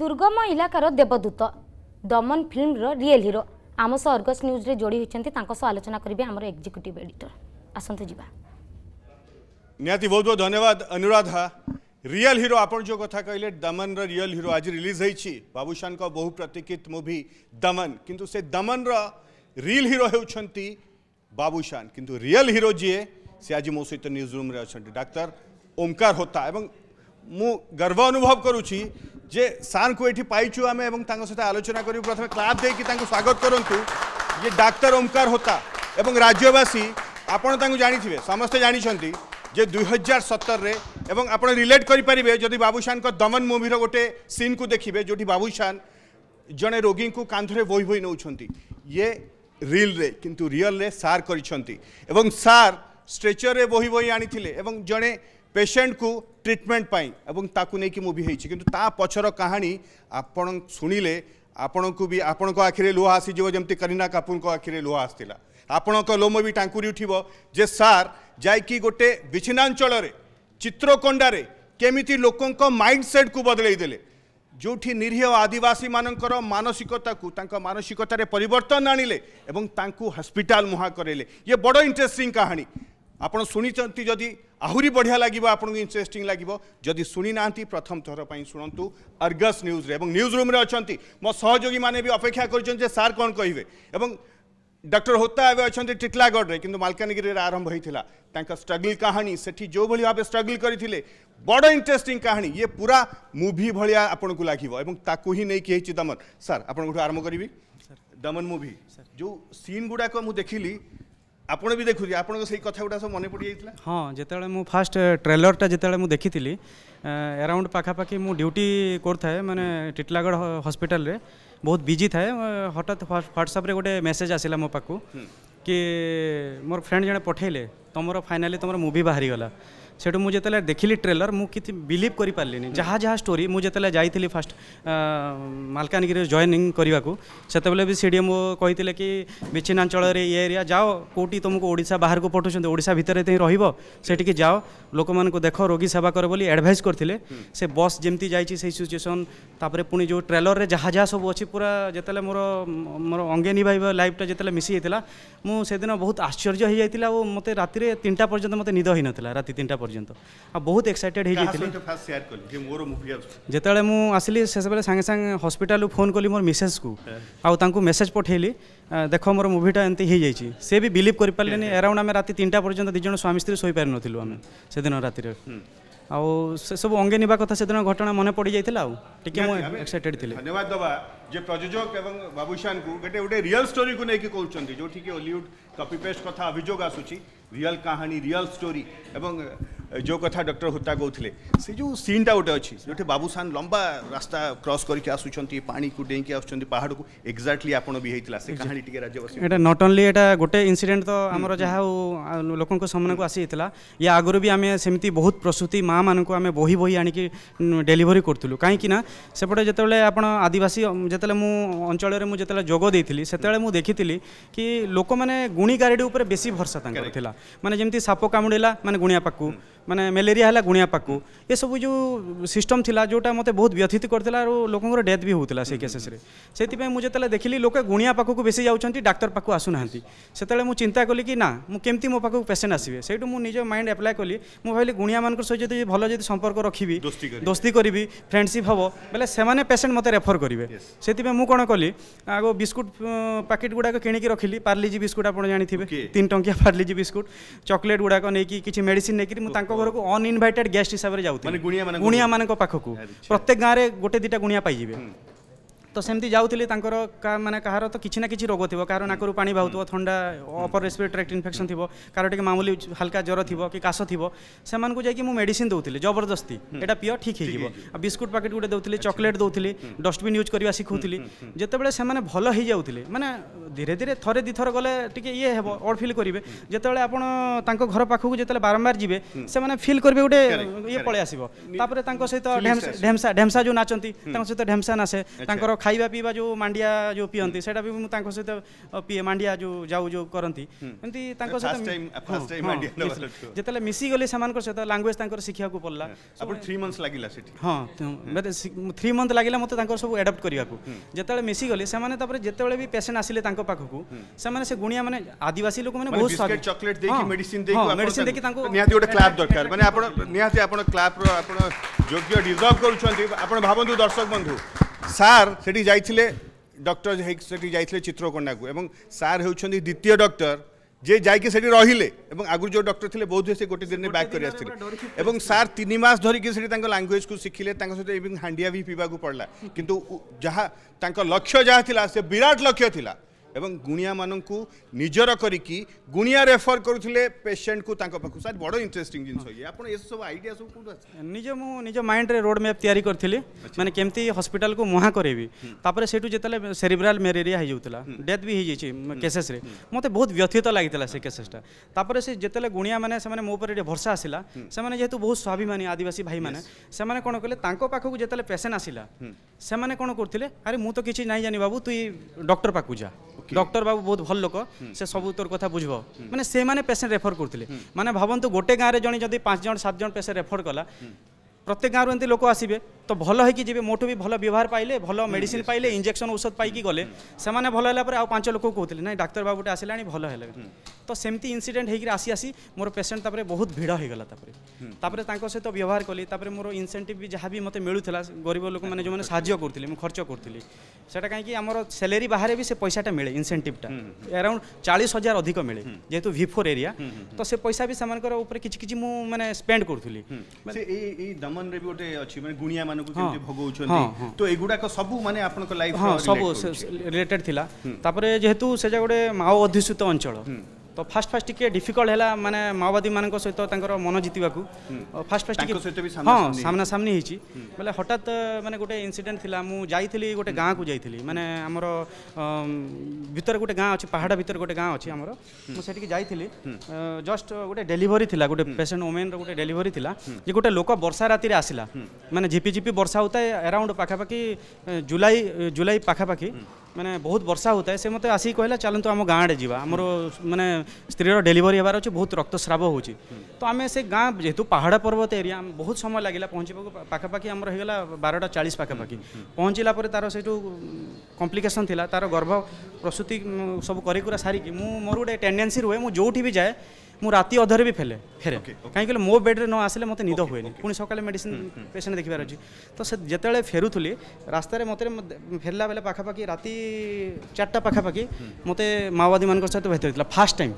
दुर्गम इलाकार देवदूत दमन फिल्म रियल हिरो आम सह अर्गस न्यूज्रे जोड़ी होती आलोचना करेंगे आम एक्जिक्यूट एडिटर आसतु जावा बहुत बहुत धन्यवाद अनुराधा रियल हिरो आप जो कथा कहले दमन रियल हिरो आज रिलीज होती बाबूशान बहु प्रतीक्षित मुवि दमन किंतु से दमन रियल हिरो बाबूशान किंतु रियल हिरो जीए से आज मो सहित न्यूज रूम्रे अच्छा ओमकार होता और मु गर्व अनुभव करुच्ची যে ସାର୍ଙ୍କୁ ଏଠି ପାଇଛୁ ଆମେ ଏବଂ ତାଙ୍କ ସହିତ ଆଲୋଚନା କରିବୁ ପ୍ରଥମେ କ୍ଲାପ୍ ଦେଇକି ତାଙ୍କୁ ସ୍ୱାଗତ କରନ୍ତୁ ଇଏ ଡାକ୍ତର ଓମକାର ହୋତା ଏବଂ ରାଜ୍ୟବାସୀ ଆପଣ ତାଙ୍କୁ ଜାଣିଥିବେ ସମସ୍ତେ ଜାଣିଛନ୍ତି ଯେ ଦୁଇ ହଜାର ସତରରେ ଏବଂ ଆପଣ ରିଲେଟ୍ କରିପାରିବେ ଯଦି ବାବୁଶାନଙ୍କ ଦମନ ମୁଭିର ଗୋଟେ ସିନ୍କୁ ଦେଖିବେ ଯେଉଁଠି ବାବୁଶାନ ଜଣେ ରୋଗୀଙ୍କୁ କାନ୍ଧରେ ବୋହି ବୋହି ନେଉଛନ୍ତି ଇଏ ରିଲ୍ରେ କିନ୍ତୁ ରିଅଲ୍ରେ ସାର୍ କରିଛନ୍ତି ଏବଂ ସାର୍ ଷ୍ଟ୍ରେଚର୍ରେ ବୋହି ବୋହି ଆଣିଥିଲେ ଏବଂ ଜଣେ ପେସେଣ୍ଟକୁ ট্রিটমেন্ট পাই এবং তাকে নেই মুভি হয়েছি কিন্তু তা পছর কাহিনী আপন শুণিলে ଆପଣଙ୍କୁ ବି ଆପଣଙ୍କ ଆଖିରେ ଲୁହ ଆସିଯିବ ଯେମିତି କରୀନା କାପୁରଙ୍କ ଆଖିରେ ଲୁହ ଆସିଥିଲା ଆପଣଙ୍କ ଲୋମ ବି ଟାଙ୍କୁରି ଉଠିବ ଯେ ସାର୍ ଯାଇକି ଗୋଟେ ବିଚ୍ଛିନ୍ନାଞ୍ଚଳରେ ଚିତ୍ରକୋଣ୍ଡାରେ କେମିତି ଲୋକଙ୍କ ମାଇଣ୍ଡସେଟ୍କୁ ବଦଳେଇ ଦେଲେ ଯେଉଁଠି ନିରୀହ ଆଦିବାସୀମାନଙ୍କର ମାନସିକତାକୁ ତାଙ୍କ ମାନସିକତାରେ ପରିବର୍ତ୍ତନ ଆଣିଲେ ଏବଂ ତାଙ୍କୁ ହସ୍ପିଟାଲ ମୁହାଁ କରେଇଲେ ଇଏ ବଡ଼ ଇଣ୍ଟରେଷ୍ଟିଂ କାହାଣୀ ଆପଣ ଶୁଣିଛନ୍ତି ଯଦି ଆହୁରି ବଢ଼ିଆ ଲାଗିବ ଆପଣଙ୍କୁ ଇଣ୍ଟରେଷ୍ଟିଂ ଲାଗିବ ଯଦି ଶୁଣିନାହାନ୍ତି ପ୍ରଥମ ଥର ପାଇଁ ଶୁଣନ୍ତୁ ଅର୍ଗସ୍ ନ୍ୟୁଜ୍ରେ ଏବଂ ନ୍ୟୁଜ୍ ରୁମ୍ରେ ଅଛନ୍ତି ମୋ ସହଯୋଗୀମାନେ ବି ଅପେକ୍ଷା କରିଛନ୍ତି ଯେ ସାର୍ କ'ଣ କହିବେ ଏବଂ ଡକ୍ଟର ହୋତା ଏବେ ଅଛନ୍ତି ଟିଟଲାଗଡ଼ରେ କିନ୍ତୁ ମାଲକାନଗିରିରେ ଆରମ୍ଭ ହୋଇଥିଲା ତାଙ୍କ ଷ୍ଟ୍ରଗଲ୍ କାହାଣୀ ସେଠି ଯେଉଁଭଳି ଭାବେ ଷ୍ଟ୍ରଗଲ୍ କରିଥିଲେ ବଡ଼ ଇଣ୍ଟରେଷ୍ଟିଂ କାହାଣୀ ଇଏ ପୁରା ମୁଭି ଭଳିଆ ଆପଣଙ୍କୁ ଲାଗିବ ଏବଂ ତାକୁ ହିଁ ନେଇକି ହେଇଛି ଦମନ ସାର୍ ଆପଣଙ୍କଠୁ ଆରମ୍ଭ କରିବି ଦମନ ମୁଭି ଯେଉଁ ସିନ୍ ଗୁଡ଼ାକ ମୁଁ ଦେଖିଲି ଆପଣ ବି ଦେଖୁଛି ଆପଣଙ୍କ ସେଇ କଥା ଗୁଡ଼ା ସବୁ ମନେ ପଡ଼ିଯାଇଥିଲା ହଁ ଯେତେବେଳେ ମୁଁ ଫାଷ୍ଟ ଟ୍ରେଲରଟା ଯେତେବେଳେ ମୁଁ ଦେଖିଥିଲି ଆରାଉଣ୍ଡ ପାଖାପାଖି ମୁଁ ଡ୍ୟୁଟି କରୁଥାଏ ମାନେ ଟିଟଲାଗଡ଼ ହସ୍ପିଟାଲରେ ବହୁତ ବିଜି ଥାଏ ହଠାତ୍ ହ୍ୱାଟ୍ସଆପ୍ରେ ଗୋଟେ ମେସେଜ୍ ଆସିଲା ମୋ ପାଖକୁ କି ମୋର ଫ୍ରେଣ୍ଡ ଜଣେ ପଠେଇଲେ ତୁମର ଫାଇନାଲି ତୁମର ମୁଭି ବାହାରିଗଲା ସେଠୁ ମୁଁ ଯେତେବେଳେ ଦେଖିଲି ଟ୍ରେଲର ମୁଁ କିଛି ବିଲିଭ୍ କରିପାରିଲିନି ଯାହା ଯାହା ଷ୍ଟୋରି ମୁଁ ଯେତେବେଳେ ଯାଇଥିଲି ଫାଷ୍ଟ ମାଲକାନଗିରିରେ ଜଏନିଂ କରିବାକୁ ସେତେବେଳେ ବି ସେଠି ମୋ କହିଥିଲେ କି ବିଚ୍ଛିନ୍ନାଞ୍ଚଳରେ ଇଏ ଏରିଆ ଯାଅ କେଉଁଠି ତୁମକୁ ଓଡ଼ିଶା ବାହାରକୁ ପଠାଉଛନ୍ତି ଓଡ଼ିଶା ଭିତରେ ହିଁ ରହିବ ସେଠିକି ଯାଅ ଲୋକମାନଙ୍କୁ ଦେଖ ରୋଗୀ ସେବା କର ବୋଲି ଆଡ଼ଭାଇସ୍ କରିଥିଲେ ସେ ବସ୍ ଯେମିତି ଯାଇଛି ସେଇ ସିଚୁଏସନ୍ ତାପରେ ପୁଣି ଯେଉଁ ଟ୍ରେଲରରେ ଯାହା ଯାହା ସବୁ ଅଛି ପୁରା ଯେତେବେଳେ ମୋର ମୋର ଅଙ୍ଗେ ନିଭାଇବ ଲାଇଫ୍ଟା ଯେତେବେଳେ ମିଶିଯାଇଥିଲା ମୁଁ ସେଦିନ ବହୁତ ଆଶ୍ଚର୍ଯ୍ୟ ହେଇଯାଇଥିଲା ଆଉ ମୋତେ ରାତିରେ ତିନିଟା ପର୍ଯ୍ୟନ୍ତ ମୋତେ ନିଦ ହୋଇନଥିଲା ରାତି ତିନିଟା ପର୍ଯ୍ୟନ୍ତ पर्यटन आ बहुत एक्साइटेड होते आसली से सांगे सांगे हस्पिटाल फोन कली मोर मिसेज को आगे मेसेज पठेली देख मोर मुटा एमती है सी भी बिलिव कर पारे एराउंड आम रात तीन पर्यटन दिज स्वामी स्त्री शोपार नु आम से दिन रात आउ से सब अंगे नि कथा से दिन घटना मन पड़ जाता एक्साइटेड थी धन्यवाद दबा जे प्रयोजक और बाबूशान को गोटे गोटे रियल स्टोरी को लेकिन कहते जो हलिउड कपिपेस्ट कथा अभोग आसूरी रियल कहानी रियल स्टोरी जो कथा डक्टर हुत्ता कहते से जो सीनटा गोटे अच्छी जो बाबूसान लंबा रास्ता क्रस करके आसुच्च पानी को डेक आसुच्च को एक्जाक्टली आपड़ भी होता से कहानी टी नट ओनली गोटे इनसीडेट तो आम जहाँ लोक सामना को आसी या आगु भी आम सेमती बहुत प्रसूति माँ मानक आम बही बही आणिक डेलीवरी करूँ कहीं सेपटे जो आप आदिवासी जिते मुझे मुझे जोग देती से मुझे देखी कि लोक मैंने गुणी गारेडी बेसी भरसा मानते जमी साप कामुड़ा मैंने गुणिया पाक ମାନେ ମ୍ୟାଲେରିଆ ହେଲା ଗୁଣିଆ ପାକୁ ଏସବୁ ଯେଉଁ ସିଷ୍ଟମ୍ ଥିଲା ଯେଉଁଟା ମୋତେ ବହୁତ ବ୍ୟଥିତ କରିଥିଲା ଆଉ ଲୋକଙ୍କର ଡେଥ୍ ବି ହେଉଥିଲା ସେଇ କେସେସ୍ରେ ସେଥିପାଇଁ ମୁଁ ଯେତେବେଳେ ଦେଖିଲି ଲୋକେ ଗୁଣିଆ ପାଖକୁ ବେଶୀ ଯାଉଛନ୍ତି ଡାକ୍ତର ପାଖକୁ ଆସୁନାହାନ୍ତି ସେତେବେଳେ ମୁଁ ଚିନ୍ତା କଲି କି ନା ମୁଁ କେମିତି ମୋ ପାଖକୁ ପେସେଣ୍ଟ ଆସିବେ ସେଇଠୁ ମୁଁ ନିଜ ମାଇଣ୍ଡ ଆପ୍ଲାଏ କଲି ମୁଁ ଭାବିଲି ଗୁଣିଆମାନଙ୍କ ସହିତ ଯଦି ଭଲ ଯଦି ସମ୍ପର୍କ ରଖିବି ଦୋସ୍ତି କରିବି ଫ୍ରେଣ୍ଡସିପ୍ ହେବ ବୋଲେ ସେମାନେ ପେସେଣ୍ଟ ମୋତେ ରେଫର୍ କରିବେ ସେଥିପାଇଁ ମୁଁ କ'ଣ କଲି ଆଗ ବିସ୍କୁଟ୍ ପ୍ୟାକେଟ୍ ଗୁଡ଼ାକ କିଣିକି ରଖିଲି ପାର୍ଲିଜି ବିସ୍କୁଟ୍ ଆପଣ ଜାଣିଥିବେ ତିନି ଟଙ୍କିଆ ପାର୍ଲିଜି ବିସ୍କୁଟ୍ ଚକୋଲେଟ୍ ଗୁଡ଼ାକ ନେଇକି କିଛି ମେଡ଼ିସିନ୍ ନେଇକି ମୁଁ ତାଙ୍କ ঘরকু অনইনভাইটেড গেস্ট হিসাবে যাও গুণিয়া গুণিয়া পাখক প্রত্যেক গাঁরে গোটে দুইটা গুণিয়া পাইবে ତ ସେମିତି ଯାଉଥିଲି ତାଙ୍କର ମାନେ କାହାର ତ କିଛି ନା କିଛି ରୋଗ ଥିବ କାହାର ନାକରୁ ପାଣି ବାହୁଥିବ ଥଣ୍ଡା ଅପର ରେସ୍ପିରେଟରୀ ଟ୍ରାକ୍ଟ ଇନଫେକ୍ସନ୍ ଥିବ କାହାର ଟିକେ ମାମୁଲି ହାଲକା ଜ୍ୱର ଥିବ କି କାଶ ଥିବ ସେମାନଙ୍କୁ ଯାଇକି ମୁଁ ମେଡ଼ିସିନ୍ ଦେଉଥିଲି ଜବରଦସ୍ତି ଏଇଟା ପିଅ ଠିକ୍ ହେଇଯିବ ଆଉ ବିସ୍କୁଟ୍ ପ୍ୟାକେଟ୍ ଗୋଟେ ଦେଉଥିଲି ଚକୋଲେଟ୍ ଦେଉଥିଲି ଡଷ୍ଟବିନ୍ ୟୁଜ୍ କରିବା ଶିଖଉଥିଲି ଯେତେବେଳେ ସେମାନେ ଭଲ ହେଇଯାଉଥିଲେ ମାନେ ଧୀରେ ଧୀରେ ଥରେ ଦୁଇଥର ଗଲେ ଟିକେ ଇଏ ହେବ ଅଡ଼ ଫିଲ୍ କରିବେ ଯେତେବେଳେ ଆପଣ ତାଙ୍କ ଘର ପାଖକୁ ଯେତେବେଳେ ବାରମ୍ବାର ଯିବେ ସେମାନେ ଫିଲ୍ କରିବେ ଗୋଟେ ଇଏ ପଳେଇ ଆସିବ ତାପରେ ତାଙ୍କ ସହିତ ଢେମସା ଢେମସା ଯେଉଁ ନାଚନ୍ତି ତାଙ୍କ ସହିତ ଢେମସା ନାସେ ତାଙ୍କର ଖାଇବା ପିଇବା ଯେଉଁ ମାଣ୍ଡିଆ ଯେଉଁ ପିଅନ୍ତି ସେଇଟା ବି ମୁଁ ତାଙ୍କ ସହିତ ପିଏ ମାଣ୍ଡିଆ ଯେଉଁ ଯାଉ ଯେଉଁ କରନ୍ତି ଏମିତି ତାଙ୍କ ସହିତ ଯେତେବେଳେ ମିଶିଗଲି ସେମାନଙ୍କ ସହିତ ଲାଙ୍ଗୁଏଜ ତାଙ୍କର ଶିଖିବାକୁ ପଡ଼ିଲା ଥ୍ରୀ ମନ୍ଥ ଲାଗିଲା ସେଠି ହଁ ଥ୍ରୀ ମନ୍ଥ ଲାଗିଲା ମୋତେ ତାଙ୍କର ସବୁ ଆଡ଼ପ୍ଟ କରିବାକୁ ଯେତେବେଳେ ମିଶିଗଲି ସେମାନେ ତାପରେ ଯେତେବେଳେ ବି ପେସେଣ୍ଟ ଆସିଲେ ତାଙ୍କ ପାଖକୁ ସେମାନେ ସେ ଗୁଣିଆ ମାନେ ଆଦିବାସୀ ଲୋକମାନେ ବହୁତ ଚକୋଲେଟ୍ ଦେଇକି ମେଡିସିନ ଦେଇକି ମେଡିସିନ ଦେଇକି ତାଙ୍କୁ ନିହାତି ଗୋଟେ କ୍ଲାପ ଦରକାର ମାନେ ଆପଣ ନିହାତି ଆପଣ କ୍ଲାପର ଆପଣ ଯୋଗ୍ୟ ଡିଜର୍ଭ କରୁଛନ୍ତି ଆପଣ ଭାବନ୍ତୁ ଦର୍ଶକ ବନ୍ଧୁ ସାର୍ ସେଠି ଯାଇଥିଲେ ଡକ୍ଟର ସେଠି ଯାଇଥିଲେ ଚିତ୍ରକୋଣାକୁ ଏବଂ ସାର୍ ହେଉଛନ୍ତି ଦ୍ୱିତୀୟ ଡକ୍ଟର ଯିଏ ଯାଇକି ସେଠି ରହିଲେ ଏବଂ ଆଗରୁ ଯେଉଁ ଡକ୍ଟର ଥିଲେ ବୋଧ ସେ ଗୋଟେ ଦିନରେ ବ୍ୟାକ୍ କରି ଆସିଥିଲେ ଏବଂ ସାର୍ ତିନି ମାସ ଧରିକି ସେଠି ତାଙ୍କ ଲାଙ୍ଗୁଏଜ୍କୁ ଶିଖିଲେ ତାଙ୍କ ସହିତ ଇଭିନ୍ ହାଣ୍ଡିଆ ବି ପିଇବାକୁ ପଡ଼ିଲା କିନ୍ତୁ ଯାହା ତାଙ୍କ ଲକ୍ଷ୍ୟ ଯାହା ଥିଲା ସେ ବିରାଟ ଲକ୍ଷ୍ୟ ଥିଲା एवं गुणिया मानू निजर करी रेफर करुले पेसेंट को सर बड़ इंटरेस्टिंग जिन आप सब आईडिया सब निज मु निज माइंड में रोड मैप या मैंने केमी हस्पिटाल को मुहाँ करपर से सेरिब्राल मेरेरिया होता डेथ भी हो केसेस मत बहुत व्यथित लगी केसेसटा तपर से जिते गुणिया मैंने पर भरसा आसला से बहुत स्वाभिमानी आदिवासी भाई मैंने कौन कले पाखक जिते पेसेंट आसला से कौन करते अरे मुझे तो किसी ना जानी बाबू तु डर पाक जा ডক্টর বাবু বহুত ভাল লোক সে সবু তোর কথা বুঝব মানে সে পেসেন্ট রেফর করুলে মানে ভাবন্তু গোটে গাঁরে জন যদি পাঁচ জন সাত জন পেসেন্ট রেফর কলা ପ୍ରତ୍ୟେକ ଗାଁରୁ ଏମିତି ଲୋକ ଆସିବେ ତ ଭଲ ହେଇକି ଯିବେ ମୋଠୁ ବି ଭଲ ବ୍ୟବହାର ପାଇଲେ ଭଲ ମେଡ଼ିସିନ ପାଇଲେ ଇଞ୍ଜେକ୍ସନ୍ ଔଷଧ ପାଇକି ଗଲେ ସେମାନେ ଭଲ ହେଲା ପରେ ଆଉ ପାଞ୍ଚ ଲୋକକୁ କହୁଥିଲେ ନାଇଁ ଡାକ୍ତର ବାବୁଟେ ଆସିଲାଣି ଭଲ ହେଲେ ତ ସେମିତି ଇନସିଡେଣ୍ଟ ହେଇକି ଆସି ଆସି ମୋର ପେସେଣ୍ଟ ତାପରେ ବହୁତ ଭିଡ଼ ହେଇଗଲା ତାପରେ ତାପରେ ତାଙ୍କ ସହିତ ବ୍ୟବହାର କଲି ତାପରେ ମୋର ଇନସେଣ୍ଟିଭ୍ ବି ଯାହା ବି ମୋତେ ମିଳୁଥିଲା ଗରିବ ଲୋକମାନେ ଯେଉଁମାନେ ସାହାଯ୍ୟ କରୁଥିଲେ ମୁଁ ଖର୍ଚ୍ଚ କରୁଥିଲି ସେଇଟା କାହିଁକି ଆମର ସାଲେରୀ ବାହାରେ ବି ସେ ପଇସାଟା ମିଳେ ଇନସେଣ୍ଟିଭ୍ଟା ଆରାଉଣ୍ଡ ଚାଳିଶ ହଜାର ଅଧିକ ମିଳେ ଯେହେତୁ ଭି ଫୋର୍ ଏରିଆ ତ ସେ ପଇସା ବି ସେମାନଙ୍କର ଉପରେ କିଛି କିଛି ମୁଁ ମାନେ ସ୍ପେଣ୍ଡ କରୁଥିଲି ଏଇ ଦମ ଜର୍ମାନରେ ବି ଗୋଟେ ଅଛି ମାନେ ଗୁଣିଆମାନଙ୍କୁ କେମିତି ଭୋଗଉଛନ୍ତି ତ ଏଗୁଡ଼ାକ ସବୁ ମାନେ ଆପଣଙ୍କ ଲାଇଫ୍ ହଁ ସବୁ ରିଲେଟେଡ୍ ଥିଲା ତାପରେ ଯେହେତୁ ସେଟା ଗୋଟେ ମାଓ ଅଧ୍ୟୁଷିତ ଅଞ୍ଚଳ তো ফার্স্ট ফার্স্ট টিকিয়ে ডিফিকল্ট হল মানে মাওবাদী মান সহিত তাঁর মন জিতবা ফার্স্ট ফার্স্ট টিকিয়ে হ্যাঁ সামনি হয়েছি বলে হঠাৎ মানে গোটে ইনসিডেন্ট লা মু যাইলি গোটে কু যাইলি মানে আমার ভিতরে গোটে গাঁ অছি পাহাড় ভিতরে গোটে গাঁ অছি আমার মু সেটিকি যাইলি জস্ট গোটে ডেলিভারি লা গোটে পেসেন্ট ওমেন গোটে ডেলিভারি লা যে গোটে লোক বর্ষা রাতে আসিলা মানে ঝিপি ঝিপি বর্ষা হোতায় এরাউন্ড পাখাপাখি জুলাই জুলাই পাখাপাখি ମାନେ ବହୁତ ବର୍ଷା ହେଉଥାଏ ସେ ମୋତେ ଆସିକି କହିଲା ଚାଲନ୍ତୁ ଆମ ଗାଁ ଆଡ଼େ ଯିବା ଆମର ମାନେ ସ୍ତ୍ରୀର ଡେଲିଭରି ହେବାର ଅଛି ବହୁତ ରକ୍ତସ୍ରାବ ହେଉଛି ତ ଆମେ ସେ ଗାଁ ଯେହେତୁ ପାହାଡ଼ ପର୍ବତ ଏରିଆ ବହୁତ ସମୟ ଲାଗିଲା ପହଞ୍ଚିବାକୁ ପାଖାପାଖି ଆମର ହେଇଗଲା ବାରଟା ଚାଳିଶ ପାଖାପାଖି ପହଞ୍ଚିଲା ପରେ ତାର ସେଇଠୁ କମ୍ପ୍ଲିକେସନ୍ ଥିଲା ତାର ଗର୍ଭ ପ୍ରସୂତି ସବୁ କରିକୁରା ସାରିକି ମୁଁ ମୋର ଗୋଟେ ଟେଣ୍ଡେନ୍ସି ରୁହେ ମୁଁ ଯେଉଁଠି ବି ଯାଏ ମୁଁ ରାତି ଅଧରେ ବି ଫେଲେ ଫେରେ କାହିଁକି ମୋ ବେଡ଼୍ରେ ନ ଆସିଲେ ମୋତେ ନିଦ ହୁଏନି ପୁଣି ସକାଳେ ମେଡ଼ିସିନ୍ ପେସେଣ୍ଟ ଦେଖିବାର ଅଛି ତ ସେ ଯେତେବେଳେ ଫେରୁଥିଲି ରାସ୍ତାରେ ମୋତେ ଫେରିଲା ବେଳେ ପାଖାପାଖି ରାତି ଚାରିଟା ପାଖାପାଖି ମୋତେ ମାଓବାଦୀମାନଙ୍କ ସହିତ ଭେଟ ହୋଇଥିଲା ଫାର୍ଷ୍ଟ ଟାଇମ୍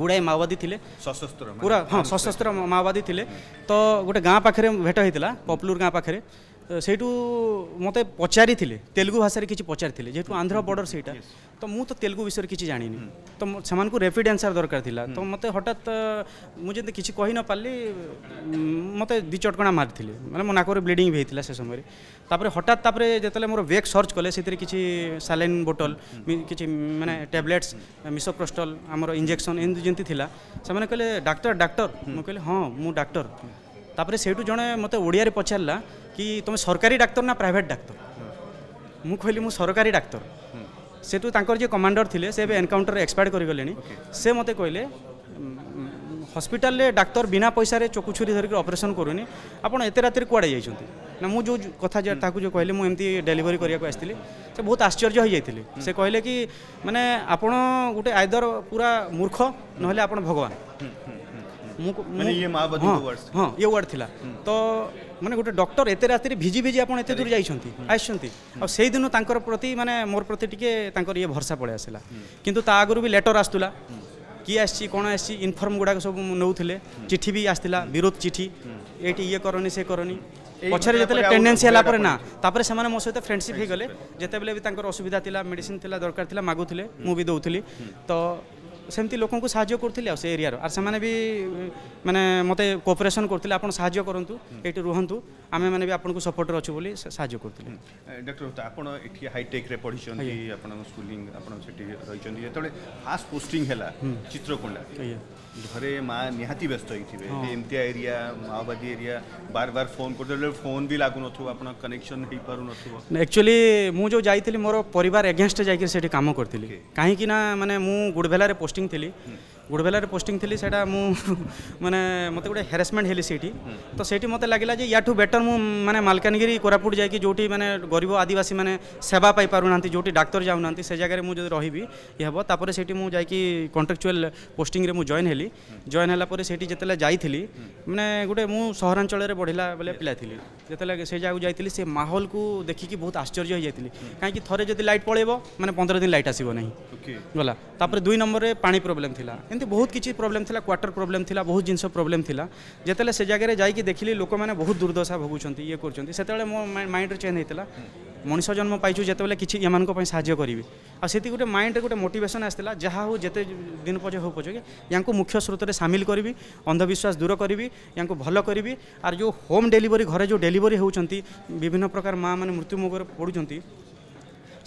ଗୁଡ଼ାଏ ମାଓବାଦୀ ଥିଲେ ସଶସ୍ତ୍ର ପୁରା ହଁ ସଶସ୍ତ୍ର ମାଓବାଦୀ ଥିଲେ ତ ଗୋଟେ ଗାଁ ପାଖରେ ଭେଟ ହୋଇଥିଲା ପପୁଲୁର ଗାଁ ପାଖରେ सेठ मत पचारिथिले तेलुगु भाषा रे किछि पचारिथिले जेतु आंध्र बॉर्डर सेटा तो मुझे तो तेलुगु विषय किछि जानिनि तो समान को रैपिड आंसर दरकार थिला तो मते हटात मुझे किसी किछि कहि न पाली मते दि चटकणा मारथिले माने मो नाकोरे ब्लीडिंग है से समय रे तापर हटात तापर जेतले मोर वेग सर्च कले सेतिर किछि सालिन बोतल किछि माने टेबलेट्स मिसोप्रोस्टल हमर इंजेक्शन एन जेंति थिला समान कले डाक्टर डाक्टर मुझे कहे हाँ मु डाक्टर ତାପରେ ସେଇଠୁ ଜଣେ ମୋତେ ଓଡ଼ିଆରେ ପଚାରିଲା କି ତୁମେ ସରକାରୀ ଡାକ୍ତର ନା ପ୍ରାଇଭେଟ୍ ଡାକ୍ତର ମୁଁ କହିଲି ମୁଁ ସରକାରୀ ଡାକ୍ତର ସେଠୁ ତାଙ୍କର ଯିଏ କମାଣ୍ଡର ଥିଲେ ସେ ଏବେ ଏନକାଉଣ୍ଟର ଏକ୍ସପାୟାର୍ଡ଼ କରିଗଲେଣି ସେ ମୋତେ କହିଲେ হসপিটালে ডাক্তার বিনা পয়সায় চকুছুরি ধরিকি অপরেসন করুনি আপনার এত রাতে কুয়াড়ে যাই না মু কথা তাকে যে কহিলি মু এমতি ডেলিভারি করা আসছিলি সে বহুত আশ্চর্য হয়ে যাই সে কহিলে কি মানে আপনার গোটে আইদর পুরা মূর্খ নহলে আপনার ভগবান ଇଏ ୱାର୍ଡ଼ ଥିଲା ତ ମାନେ ଗୋଟେ ଡକ୍ଟର ଏତେ ରାତିରେ ଭିଜି ଭିଜି ଆପଣ ଏତେ ଦୂର ଯାଇଛନ୍ତି ଆସିଛନ୍ତି ଆଉ ସେଇଦିନ ତାଙ୍କର ପ୍ରତି ମାନେ ମୋର ପ୍ରତି ଟିକେ ତାଙ୍କର ଇଏ ଭରସା ପଳେଇ ଆସିଲା କିନ୍ତୁ ତା ଆଗରୁ ବି ଲେଟର୍ ଆସୁଥିଲା କିଏ ଆସିଛି କ'ଣ ଆସିଛି ଇନଫର୍ମ ଗୁଡ଼ାକ ସବୁ ନେଉଥିଲେ ଚିଠି ବି ଆସିଥିଲା ବିରୋଧ ଚିଠି ଏଇଠି ଇଏ କରନି ସେ କରନି ପଛରେ ଯେତେବେଳେ ଟେଣ୍ଡେନ୍ସି ହେଲା ପରେ ନା ତାପରେ ସେମାନେ ମୋ ସହିତ ଫ୍ରେଣ୍ଡସିପ୍ ହେଇଗଲେ ଯେତେବେଳେ ବି ତାଙ୍କର ଅସୁବିଧା ଥିଲା ମେଡ଼ିସିନ୍ ଥିଲା ଦରକାର ଥିଲା ମାଗୁଥିଲେ ମୁଁ ବି ଦେଉଥିଲି ତ ସେମିତି ଲୋକଙ୍କୁ ସାହାଯ୍ୟ କରୁଥିଲି ଆଉ ସେ ଏରିଆର ଆର୍ ସେମାନେ ବି ମାନେ ମୋତେ କୋପରେସନ୍ କରୁଥିଲେ ଆପଣ ସାହାଯ୍ୟ କରନ୍ତୁ ଏଇଠି ରୁହନ୍ତୁ ଆମେମାନେ ବି ଆପଣଙ୍କୁ ସପୋର୍ଟରେ ଅଛୁ ବୋଲି ସାହାଯ୍ୟ କରୁଥିଲେ ଡକ୍ଟର ଆପଣ ଏଠି ହାଇଟେକ୍ରେ ପଢ଼ିଛନ୍ତି ଆପଣଙ୍କ ସ୍କୁଲିଂ ଆପଣ ସେଠି ରହିଛନ୍ତି ଯେତେବେଳେ ଫାଷ୍ଟ ପୋଷ୍ଟିଂ ହେଲା ଚିତ୍ରକୋଣ୍ଡା ઘરે માં નિહાતી વ્યસ્ત હોઈથિવે એમતિયા એરિયા માઓવાદી એરિયા બાર બાર ફોન કરતો ફોન બી લાગુ નથુ આપણ કનેક્શન હોઈ પારુ નથુ એક્ચ્યુઅલી હું જો જાઈଥିଲି મોર પરિવાર એગેન્સ્ટ જાઈકે સેઠી કામ કરଥିଲି કાହିଁକି ના મને હું ગુડભેલારે પોસ્ટિંગ થિલી गुड़बेलार पोस्टिंग थी से मैंने मत गोटे हेरासमेंट हेली सीट तो से मत लगे जे या बेटर मुझे मलकानगि कोरापुट जाकि जो मैंने गरीब आदिवासी मैंने सेवा पाई ना जो डाक्तर जाऊना से जगह मुझे रही ये हम तापर से जाकि कंट्राक्चुआल पोस्टिंग मुझे जॉन है जॉइन है से जिते जाइली मैंने गोटे मुझ बढ़ला बेले पिला जो जिते से जगह जाइली से माहौल को देखिकी बहुत आश्चर्य हो जाती कहीं थे जब लाइट पड़े मैंने पंद्रह दिन लाइट आसवना गला दुई नंबर में पा प्रोब्लेम थी ଏମିତି ବହୁତ କିଛି ପ୍ରୋବ୍ଲେମ୍ ଥିଲା କ୍ୱାର୍ଟର ପ୍ରୋବ୍ଲେମ୍ ଥିଲା ବହୁତ ଜିନିଷ ପ୍ରୋବ୍ଲେମ୍ ଥିଲା ଯେତେବେଳେ ସେ ଜାଗାରେ ଯାଇକି ଦେଖିଲି ଲୋକମାନେ ବହୁତ ଦୁର୍ଦଶା ଭୋଗୁଛନ୍ତି ଇଏ କରୁଛନ୍ତି ସେତେବେଳେ ମୋ ମାଇଣ୍ଡରେ ଚେଞ୍ଜ ହେଇଥିଲା ମଣିଷ ଜନ୍ମ ପାଇଛୁ ଯେତେବେଳେ କିଛି ଏମାନଙ୍କ ପାଇଁ ସାହାଯ୍ୟ କରିବି ଆଉ ସେଠି ଗୋଟେ ମାଇଣ୍ଡରେ ଗୋଟେ ମୋଟିଭେସନ୍ ଆସିଥିଲା ଯାହା ହେଉ ଯେତେ ଦିନ ପଛେ ହେଉ ପଛକେ ୟାଙ୍କୁ ମୁଖ୍ୟ ସ୍ରୋତରେ ସାମିଲ କରିବି ଅନ୍ଧବିଶ୍ୱାସ ଦୂର କରିବି ୟାଙ୍କୁ ଭଲ କରିବି ଆର୍ ଯେଉଁ ହୋମ୍ ଡେଲିଭରି ଘରେ ଯେଉଁ ଡେଲିଭରି ହେଉଛନ୍ତି ବିଭିନ୍ନ ପ୍ରକାର ମାଆମାନେ ମୃତ୍ୟୁମୁଖରେ ପଡ଼ୁଛନ୍ତି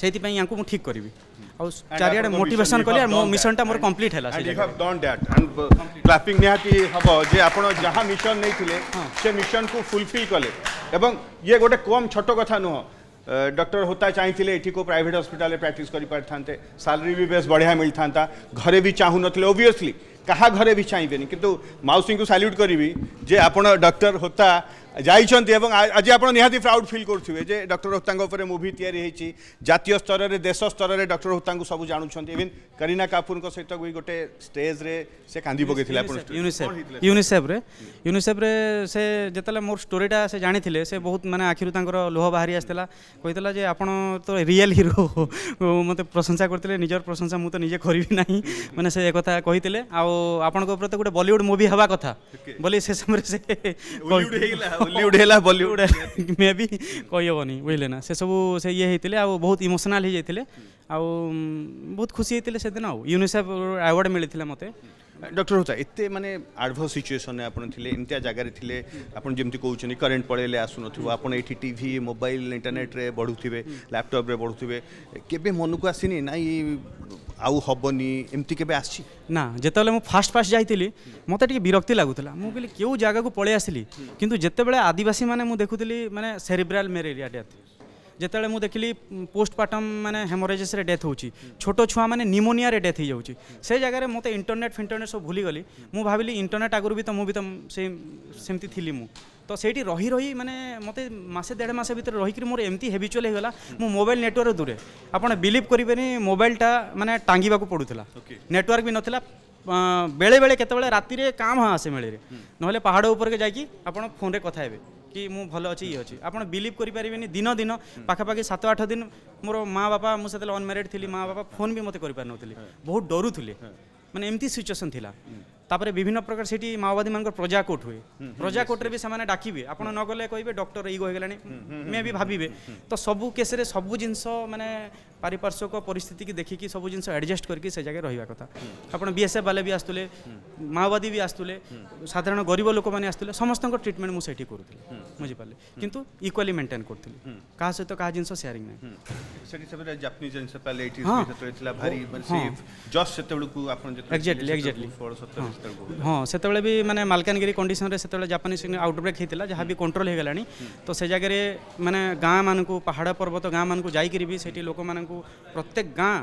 ସେଇଥିପାଇଁ ୟାଙ୍କୁ ମୁଁ ଠିକ୍ କରିବି ଆଉ ଚାରିଆଡ଼େ ମୋଟିଭେସନ୍ କଲି ମୋ ମିଶନଟା ମୋର କମ୍ପ୍ଲିଟ୍ ହେଲା କ୍ଲାପିଂ ନିହାତି ହେବ ଯେ ଆପଣ ଯାହା ମିଶନ ନେଇଥିଲେ ସେ डॉक्टर होता चाहिए ये प्राइट हस्पिटा प्राक्ट करें सालरी भी बेस बढ़िया मिलता था घरे भी चाहू ना क्या घरे भी चाहिए कितु माउसी को साल्यूट करी जे आप डॉक्टर होता যাইছেন এবং আজ আপনার নিহতি প্রাউড ফিল করুবে যে ডক্টর হোতাঙ্ক উপরে মুভি তৈরি হয়েছি জাতীয় স্তরের দেশ স্তরের ডক্টর হোতাঙ্ক সব জাণুছেন ইভিন করিনা কাপুর সহ গোটে স্টেজ্রে সে কান্দি পকাই ইউনিসেফ ইউনিসেফ্রে ইউনিসেফ্রে সে যেতলে মোর স্টোরিটা সে জাঁথিলে সে বহুত মানে আখির তাঁর লোহ বাহারি আসছিল কইতলা যে আপন তো রিয়েল হিরো মতো প্রশংসা করলে নিজের প্রশংসা মু তো নিজে করবি না মানে সে কথা কইলে আপনার উপরে তো গোটে বলিউড মুভি হওয়া কথা বলে সে সময় সে बॉलीवुड है बॉलीवुड मे भी कहीहबनी बुझे ना से सब से ये होते बहुत इमोशनाल होते आ बहुत खुशी होते दिन आउ यूनिसेफ अवार्ड मिले मतलब ডক্টর ହୋତା ଏତେ ମାନେ ଆଡ଼ଭର୍ସ ସିଚୁଏସନ୍ରେ ଆପଣ ଥିଲେ ଏମିତିଆ ଜାଗାରେ ଥିଲେ ଆପଣ ଯେମିତି କହୁଛନ୍ତି କରେଣ୍ଟ ପଳେଇଲେ ଆସୁନଥିବ ଆପଣ ଏଠି ଟିଭି ମୋବାଇଲ ଇଣ୍ଟରନେଟ୍ରେ ବଢ଼ୁଥିବେ ଲ୍ୟାପଟପ୍ରେ ବଢ଼ୁଥିବେ କେବେ ମନକୁ ଆସିନି ନାଇଁ ଆଉ ହେବନି ଏମିତି କେବେ ଆସିଛି ନା ଯେତେବେଳେ ମୁଁ ଫାଷ୍ଟ ଫାଷ୍ଟ ଯାଇଥିଲି ମୋତେ ଟିକେ ବିରକ୍ତି ଲାଗୁଥିଲା ମୁଁ କହିଲି କେଉଁ ଜାଗାକୁ ପଳେଇ ଆସିଲି କିନ୍ତୁ ଯେତେବେଳେ ଆଦିବାସୀମାନେ ମୁଁ ଦେଖୁଥିଲି ମାନେ ସେରିବ୍ରାଲ ମେଲେରିଆ ଡେଥ୍ ଯେତେବେଳେ ମୁଁ ଦେଖିଲି ପୋଷ୍ଟମାର୍ଟମ୍ ମାନେ ହେମୋରେଜିସ୍ରେ ଡେଥ୍ ହେଉଛି ଛୋଟ ଛୁଆମାନେ ନିମୋନିଆରେ ଡେଥ୍ ହେଇଯାଉଛି ସେ ଜାଗାରେ ମୋତେ ଇଣ୍ଟରନେଟ୍ ଫିଣ୍ଟରନେଟ୍ ସବୁ ଭୁଲିଗଲି ମୁଁ ଭାବିଲି ଇଣ୍ଟରନେଟ୍ ଆଗରୁ ବି ତ ମୁଁ ବି ତ ସେ ସେମିତି ଥିଲି ମୁଁ ତ ସେଇଠି ରହି ରହି ମାନେ ମୋତେ ମାସେ ଦେଢ଼ ମାସ ଭିତରେ ରହିକିରି ମୋର ଏମିତି ହେବିଚୁଆଲ୍ ହେଇଗଲା ମୁଁ ମୋବାଇଲ୍ ନେଟୱାର୍କ ଦୂରେ ଆପଣ ବିଲିଭ୍ କରିବେନି ମୋବାଇଲ୍ଟା ମାନେ ଟାଙ୍ଗିବାକୁ ପଡ଼ୁଥିଲା ନେଟୱାର୍କ ବି ନଥିଲା बेले बेले केतबे राति काँ हां आसे मेले ना पहाड़ उपर के जाकि फोन कथा हे कि मु भल अच्छे ये अच्छी आप बिलिव करें दिन दिन पाखापाखि सात आठ दिन मोर माँ बापा मुझे अनमेरिड थी माँ बापा फोन भी मत कर बहुत डरू थे मैंने एमती सिचुएसन थी तापर विभिन्न प्रकार से माओवादी मान प्रजा हुए प्रजा में भी से डाकबे आप नगले कहे डक्टर इगो हो मे भी भावे तो सब केस सब जिन मैंने पारिपार्श्विक परिस्थिति की देखिक सब जिन एडजस्ट करके से जगह रही कथा आपड़ बीएसएफ वाले भी आसते माओवादी भी आसते साधारण गरीब लोक मैंने आसते समस्त ट्रिटमेंट मुझे करूँ बुझीपाले कितु इक्वाली मेन्टेन करी क्या सहित क्या जिन सेयारिंग ना हाँ से मैंने मलकानगि कंडीशन से जापानी जापानीज आउटब्रेक होता जहाँ भी कंट्रोल हो गला तो से जगह मैंने गाँ मानक पहाड़ पर्वत गाँ मानक जाकि भी से लोक मान ତାଙ୍କୁ ପ୍ରତ୍ୟେକ ଗାଁ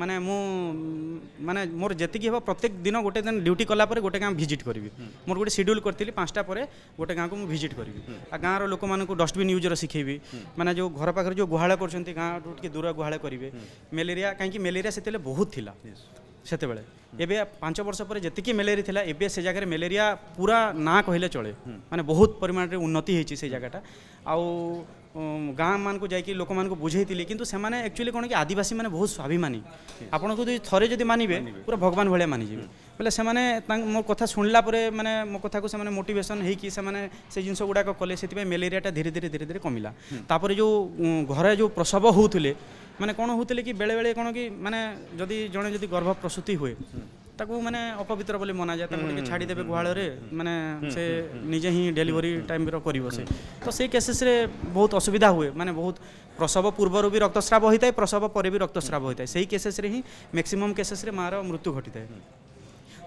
ମାନେ ମୁଁ ମାନେ ମୋର ଯେତିକି ହେବ ପ୍ରତ୍ୟେକ ଦିନ ଗୋଟେ ଦିନ ଡ୍ୟୁଟି କଲା ପରେ ଗୋଟେ ଗାଁ ଭିଜିଟ୍ କରିବି ମୋର ଗୋଟେ ସିଡ୍ୟୁଲ୍ କରିଥିଲି ପାଞ୍ଚଟା ପରେ ଗୋଟେ ଗାଁକୁ ମୁଁ ଭିଜିଟ୍ କରିବି ଆଉ ଗାଁର ଲୋକମାନଙ୍କୁ ଡଷ୍ଟବିନ୍ ୟୁଜ୍ର ଶିଖେଇବି ମାନେ ଯେଉଁ ଘର ପାଖରେ ଯେଉଁ ଗୁହାଳ କରୁଛନ୍ତି ଗାଁଠୁ ଟିକେ ଦୂର ଗୁହାଳ କରିବେ ମ୍ୟାଲେରିଆ କାହିଁକି ମ୍ୟାଲେରିଆ ସେତେବେଳେ ବହୁତ ଥିଲା ସେତେବେଳେ ଏବେ ପାଞ୍ଚ ବର୍ଷ ପରେ ଯେତିକି ମ୍ୟାଲେରିଆ ଥିଲା ଏବେ ସେ ଜାଗାରେ ମ୍ୟାଲେରିଆ ପୁରା ନା କହିଲେ ଚଳେ ମାନେ ବହୁତ ପରିମାଣରେ ଉନ୍ନତି ହେଇଛି ସେ ଜାଗାଟା ଆଉ ଗାଁ ମାନଙ୍କୁ ଯାଇକି ଲୋକମାନଙ୍କୁ ବୁଝେଇଥିଲି କିନ୍ତୁ ସେମାନେ ଆକ୍ଚୁଆଲି କ'ଣ କି ଆଦିବାସୀମାନେ ବହୁତ ସ୍ୱାଭିମାନୀ ଆପଣଙ୍କୁ ଯଦି ଥରେ ଯଦି ମାନିବେ ପୁରା ଭଗବାନ ଭଳିଆ ମାନିଯିବେ ବୋଲେ ସେମାନେ ତାଙ୍କ ମୋ କଥା ଶୁଣିଲା ପରେ ମାନେ ମୋ କଥାକୁ ସେମାନେ ମୋଟିଭେସନ୍ ହେଇକି ସେମାନେ ସେ ଜିନିଷ ଗୁଡ଼ାକ କଲେ ସେଥିପାଇଁ ମ୍ୟାଲେରିଆଟା ଧୀରେ ଧୀରେ ଧୀରେ ଧୀରେ କମିଲା ତାପରେ ଯେଉଁ ଘରେ ଯେଉଁ ପ୍ରସବ ହେଉଥିଲେ ମାନେ କ'ଣ ହେଉଥିଲେ କି ବେଳେବେଳେ କ'ଣ କି ମାନେ ଯଦି ଜଣେ ଯଦି ଗର୍ଭ ପ୍ରସୂତି ହୁଏ ତାକୁ ମାନେ ଅପବିତ୍ର ବୋଲି ମନାଯାଏ ତାକୁ ଟିକେ ଛାଡ଼ିଦେବେ ଗୁହାଳରେ ମାନେ ସେ ନିଜେ ହିଁ ଡେଲିଭରି ଟାଇମ୍ର କରିବ ସେ ତ ସେଇ କେସେସ୍ରେ ବହୁତ ଅସୁବିଧା ହୁଏ ମାନେ ବହୁତ ପ୍ରସବ ପୂର୍ବରୁ ବି ରକ୍ତସ୍ରାବ ହୋଇଥାଏ ପ୍ରସବ ପରେ ବି ରକ୍ତସ୍ରାବ ହୋଇଥାଏ ସେଇ କେସେସ୍ରେ ହିଁ ମ୍ୟାକ୍ସିମମ୍ କେସେସ୍ରେ ମାଆର ମୃତ୍ୟୁ ଘଟିଥାଏ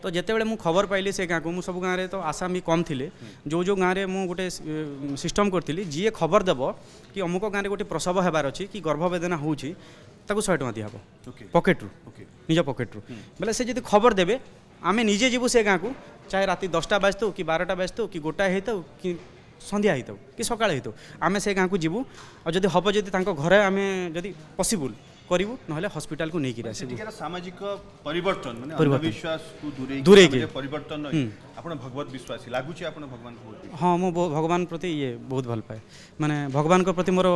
ତ ଯେତେବେଳେ ମୁଁ ଖବର ପାଇଲି ସେ ଗାଁକୁ ମୁଁ ସବୁ ଗାଁରେ ତ ଆସାମୀ କମ୍ ଥିଲେ ଯେଉଁ ଯେଉଁ ଗାଁରେ ମୁଁ ଗୋଟେ ସିଷ୍ଟମ୍ କରିଥିଲି ଯିଏ ଖବର ଦେବ କି ଅମୁକ ଗାଁରେ ଗୋଟେ ପ୍ରସବ ହେବାର ଅଛି କି ଗର୍ଭବେଦନା ହେଉଛି ତାକୁ ଶହେ ଟଙ୍କା ଦିଆହେବ ପକେଟରୁ ନିଜ ପକେଟରୁ ବୋଲେ ସେ ଯଦି ଖବର ଦେବେ ଆମେ ନିଜେ ଯିବୁ ସେ ଗାଁକୁ ଚାହେ ରାତି ଦଶଟା ବାଜିଥାଉ କି ବାରଟା ବାଜିଥାଉ କି ଗୋଟାଏ ହେଇଥାଉ କି ସନ୍ଧ୍ୟା ହେଇଥାଉ କି ସକାଳେ ହେଇଥାଉ ଆମେ ସେ ଗାଁକୁ ଯିବୁ ଆଉ ଯଦି ହେବ ଯଦି ତାଙ୍କ ଘରେ ଆମେ ଯଦି ପସିବୁଲ୍ କରିବୁ ନହେଲେ ହସ୍ପିଟାଲକୁ ନେଇକିରି ଆସିବୁ ସାମାଜିକ ପରିବର୍ତ୍ତନ ଦୂରେଇକି ପରିବର୍ତ୍ତନ ଆପଣ ଭଗବତ ବିଶ୍ୱାସୀ ଲାଗୁଛି ଆପଣ ଭଗବାନଙ୍କୁ ହଁ ମୁଁ ଭଗବାନ ପ୍ରତି ଇଏ ବହୁତ ଭଲ ପାଏ ମାନେ ଭଗବାନଙ୍କ ପ୍ରତି ମୋର